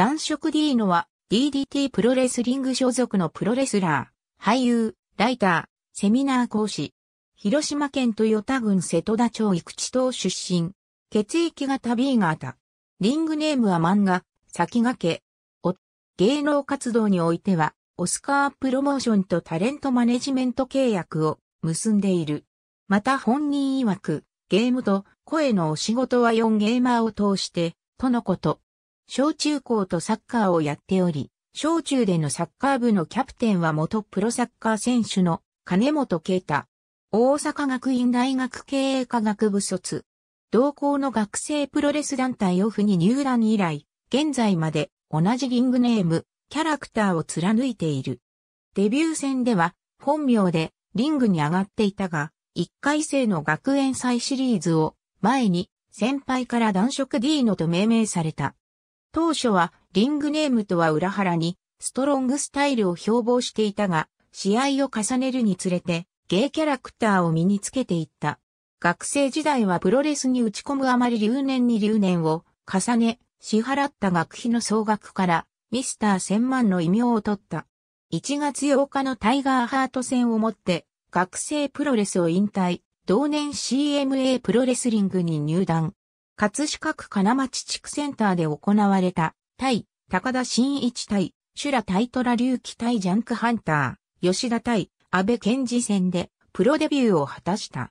男色ディーノは DDT プロレスリング所属のプロレスラー、俳優、ライター、セミナー講師。広島県豊田郡瀬戸田町生地島出身。血液型 B 型。リングネームは漫画、先駆け。お、芸能活動においては、オスカープロモーションとタレントマネジメント契約を結んでいる。また本人曰く、ゲームと声のお仕事は4ゲーマーを通して、とのこと。小中高とサッカーをやっており、小中でのサッカー部のキャプテンは元プロサッカー選手の金本啓太。大阪学院大学経営科学部卒。同校の学生プロレス団体オフに入団以来、現在まで同じリングネーム、キャラクターを貫いている。デビュー戦では本名でリングに上がっていたが、1回生の学園祭シリーズを前に先輩から男色 D のと命名された。当初はリングネームとは裏腹にストロングスタイルを標榜していたが、試合を重ねるにつれてゲイキャラクターを身につけていった。学生時代はプロレスに打ち込むあまり留年に留年を重ね、支払った学費の総額からミスター千万の異名を取った。1月8日のタイガーハート戦をもって学生プロレスを引退、同年 CMA プロレスリングに入団。葛飾区金町地区センターで行われた、対、高田真一対、修羅対虎隆起対ジャンクハンター、吉田対、安倍健二戦で、プロデビューを果たした。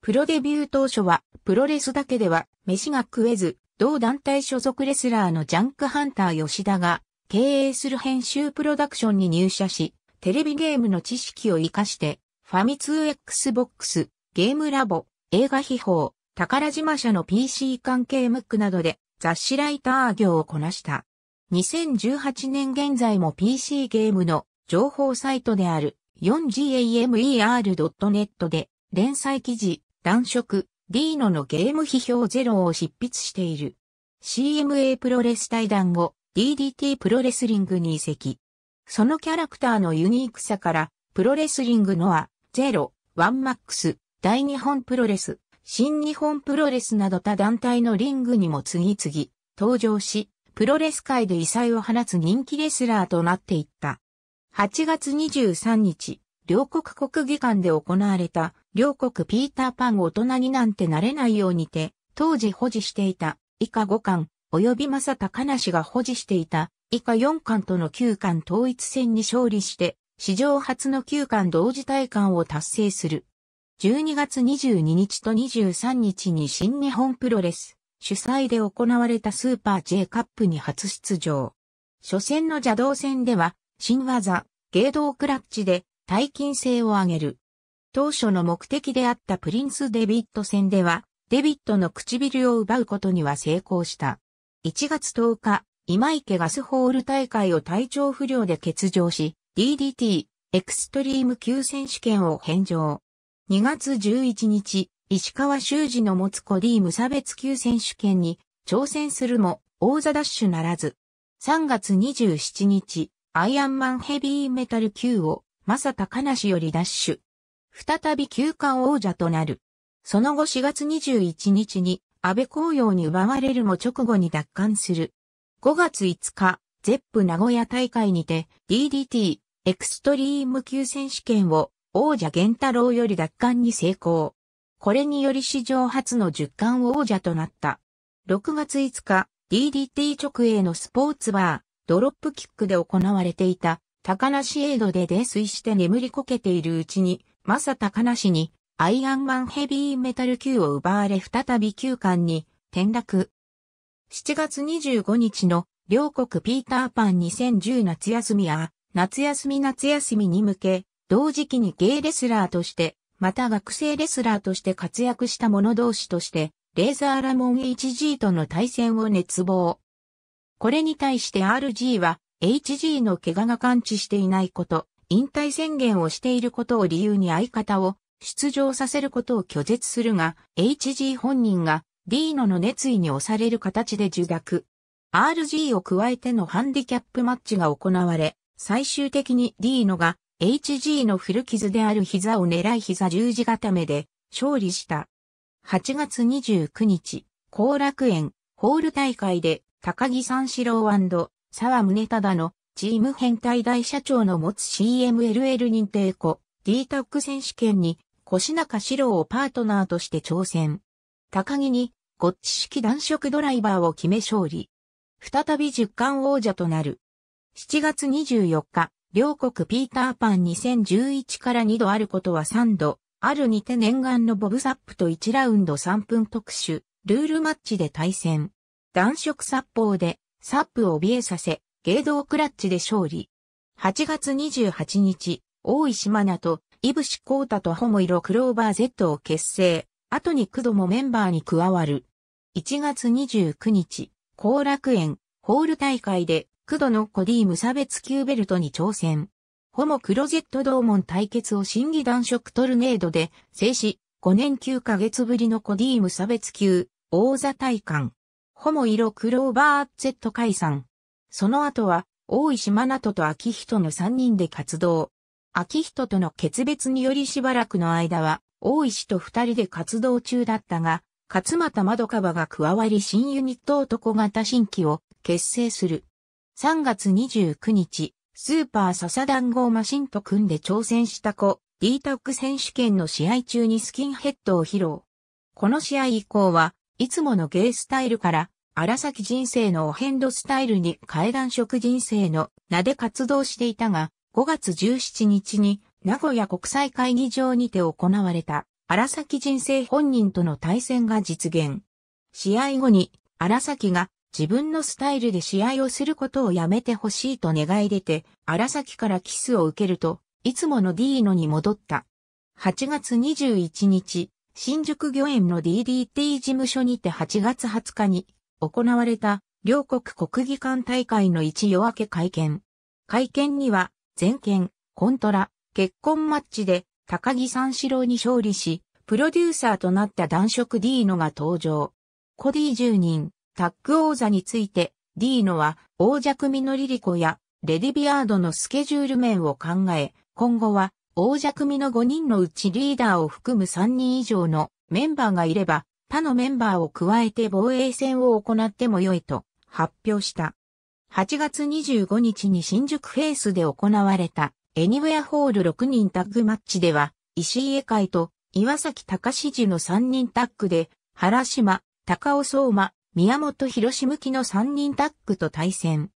プロデビュー当初は、プロレスだけでは、飯が食えず、同団体所属レスラーのジャンクハンター吉田が、経営する編集プロダクションに入社し、テレビゲームの知識を活かして、ファミ通 Xbox、ゲームラボ、映画秘宝、宝島社の PC 関係ムックなどで雑誌ライター業をこなした。2018年現在も PC ゲームの情報サイトである 4gamer.net で連載記事、男色、ディーノのゲーム批評ゼロを執筆している。CMA プロレス対談後、DDT プロレスリングに移籍。そのキャラクターのユニークさから、プロレスリングのア、ゼロ、ワンマックス、大日本プロレス、新日本プロレスなど他団体のリングにも次々登場し、プロレス界で異彩を放つ人気レスラーとなっていった。8月23日、両国国技館で行われた、両国ピーターパン大人になんてなれないようにて、当時保持していた以下5巻、及び正高梨が保持していた以下4巻との9巻統一戦に勝利して、史上初の9巻同時体感を達成する。12月22日と23日に新日本プロレス主催で行われたスーパー J カップに初出場。初戦の邪道戦では新技、芸道クラッチで大金星を上げる。当初の目的であったプリンス・デビット戦では、デビットの唇を奪うことには成功した。1月10日、今池ガスホール大会を体調不良で欠場し、DDT、エクストリーム級選手権を返上。2月11日、石川修司の持つコリー無差別級選手権に挑戦するも王座ダッシュならず。3月27日、アイアンマンヘビーメタル級を、まさかなしよりダッシュ。再び休館王者となる。その後4月21日に、安倍紅葉に奪われるも直後に奪還する。5月5日、ゼップ名古屋大会にて、DDT、エクストリーム級選手権を、王者源太郎より奪還に成功。これにより史上初の10冠王者となった。6月5日、DDT 直営のスポーツバー、ドロップキックで行われていた、高梨エイドで泥酔して眠りこけているうちに、マサ高梨に、アイアンマンヘビーメタル級を奪われ再び9冠に、転落。7月25日の、両国ピーターパン2010夏休みや、夏休み夏休みに向け、同時期にゲイレスラーとして、また学生レスラーとして活躍した者同士として、レーザーラモン HG との対戦を熱望。これに対して RG は、HG の怪我が感知していないこと、引退宣言をしていることを理由に相方を出場させることを拒絶するが、HG 本人がディーノの熱意に押される形で受諾。RG を加えてのハンディキャップマッチが行われ、最終的にディーノが HG の古傷である膝を狙い膝十字固めで勝利した。8月29日、後楽園、ホール大会で高木三四郎沢宗忠のチーム編隊大社長の持つ CMLL 認定庫 D タック選手権に越中四郎をパートナーとして挑戦。高木にゴッチ式暖色ドライバーを決め勝利。再び10冠王者となる。7月24日、両国ピーターパン2011から2度あることは3度、あるにて念願のボブサップと1ラウンド3分特殊、ルールマッチで対戦。暖色殺法で、サップを怯えさせ、芸道クラッチで勝利。8月28日、大石真奈と、イブシコータとホモイロクローバー Z を結成。後に工藤もメンバーに加わる。1月29日、後楽園、ホール大会で、クドのコディ無差別級ベルトに挑戦。ホモクロゼット同門対決を審議男色トルネードで制止、5年9ヶ月ぶりのコディ無差別級、王座大感。ホモ色クローバー Z 解散。その後は、大石真人と秋人の3人で活動。秋人との決別によりしばらくの間は、大石と2人で活動中だったが、勝又窓カバが加わり新ユニット男型新規を結成する。3月29日、スーパー笹団子マシンと組んで挑戦した子、D タック選手権の試合中にスキンヘッドを披露。この試合以降は、いつものゲイスタイルから、荒崎人生のお遍路スタイルに階段職人生の名で活動していたが、5月17日に名古屋国際会議場にて行われた荒崎人生本人との対戦が実現。試合後に荒崎が自分のスタイルで試合をすることをやめてほしいと願い出て、荒崎からキスを受けると、いつものディーノに戻った。8月21日、新宿御苑の DDT 事務所にて8月20日に行われた両国国技館大会の一夜明け会見。会見には、全県、コントラ、結婚マッチで高木三四郎に勝利し、プロデューサーとなった男色 D のが登場。コディ10人、タッグ王座について、ディーノは王者組のリリコやレディビアードのスケジュール面を考え、今後は王者組の5人のうちリーダーを含む3人以上のメンバーがいれば、他のメンバーを加えて防衛戦を行っても良いと発表した。8月25日に新宿フェイスで行われたエニウェアホール6人タッグマッチでは、石井絵会と岩崎隆次の3人タッグで、原島、高尾相馬、宮本博士向きの3人タッグと対戦。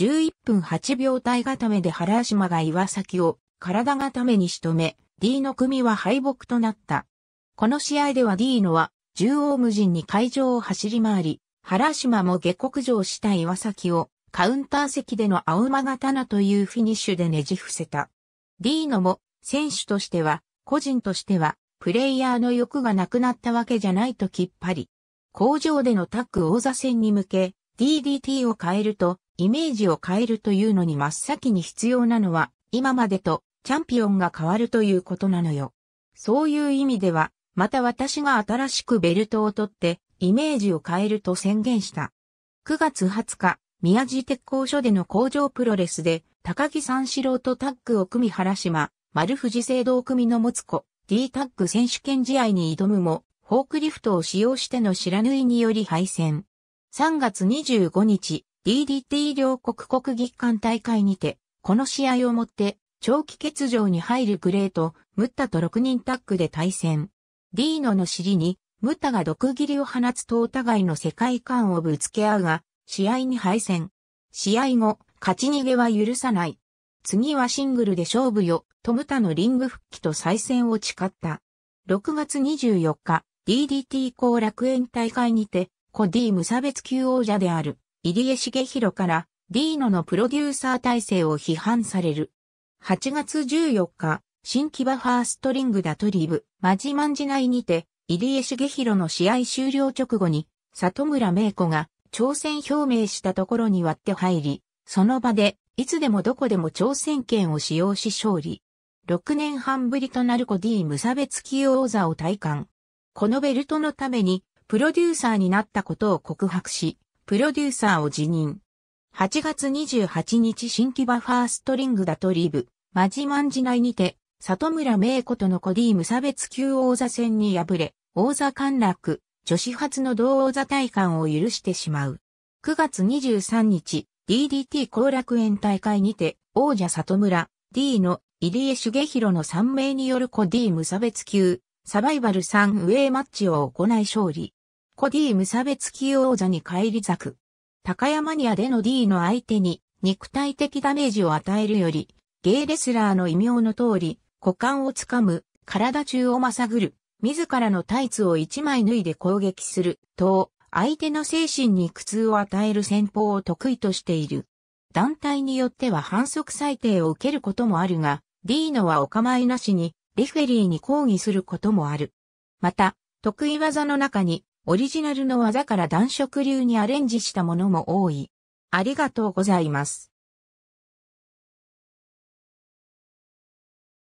11分8秒体固めで原島が岩崎を体固めに仕留め、D の組は敗北となった。この試合では D のは縦横無尽に会場を走り回り、原島も下克上した岩崎をカウンター席での青馬刀というフィニッシュでねじ伏せた。D のも選手としては個人としてはプレイヤーの欲がなくなったわけじゃないときっぱり工場でのタッグ王座戦に向け、DDT を変えると、イメージを変えるというのに真っ先に必要なのは、今までとチャンピオンが変わるということなのよ。そういう意味では、また私が新しくベルトを取って、イメージを変えると宣言した。9月20日、宮地鉄工所での工場プロレスで、高木三四郎とタッグを組み原島、丸藤聖堂組の持つ子、D タッグ選手権試合に挑むも、フォークリフトを使用しての白縫いにより敗戦。3月25日、DDT 両国国技館大会にて、この試合をもって、長期欠場に入るグレーと、ムッタと6人タッグで対戦。ディーノの尻に、ムッタが毒斬りを放つとお互いの世界観をぶつけ合うが、試合に敗戦。試合後、勝ち逃げは許さない。次はシングルで勝負よ、とムタのリング復帰と再戦を誓った。6月24日、DDT 後楽園大会にて、コ D 無差別級王者である、入江茂弘から、ディーノのプロデューサー体制を批判される。8月14日、新木場ファーストリングダトリブ、マジマンジ内にて、入江茂弘の試合終了直後に、里村芽子が挑戦表明したところに割って入り、その場で、いつでもどこでも挑戦権を使用し勝利。6年半ぶりとなるコ D 無差別級王座を体感。このベルトのためにプロデューサーになったことを告白し、プロデューサーを辞任。8月28日新規バファーストリングだとリブ、マジマンジ内にて、里村名子とのコディ無差別級王座戦に敗れ、王座陥落、女子初の同王座体感を許してしまう。9月23日、DDT 後楽園大会にて、王者里村、D の入江茂弘の3名によるコディ無差別級、サバイバル3ウェイマッチを行い勝利。コディ無差別級王座に返り咲く。高山ニアでの D の相手に肉体的ダメージを与えるより、ゲイレスラーの異名の通り、股間をつかむ、体中をまさぐる、自らのタイツを一枚脱いで攻撃する、と、相手の精神に苦痛を与える戦法を得意としている。団体によっては反則裁定を受けることもあるが、D のはお構いなしに、レフェリーに抗議することもある。また、得意技の中に、オリジナルの技から暖色流にアレンジしたものも多い。ありがとうございます。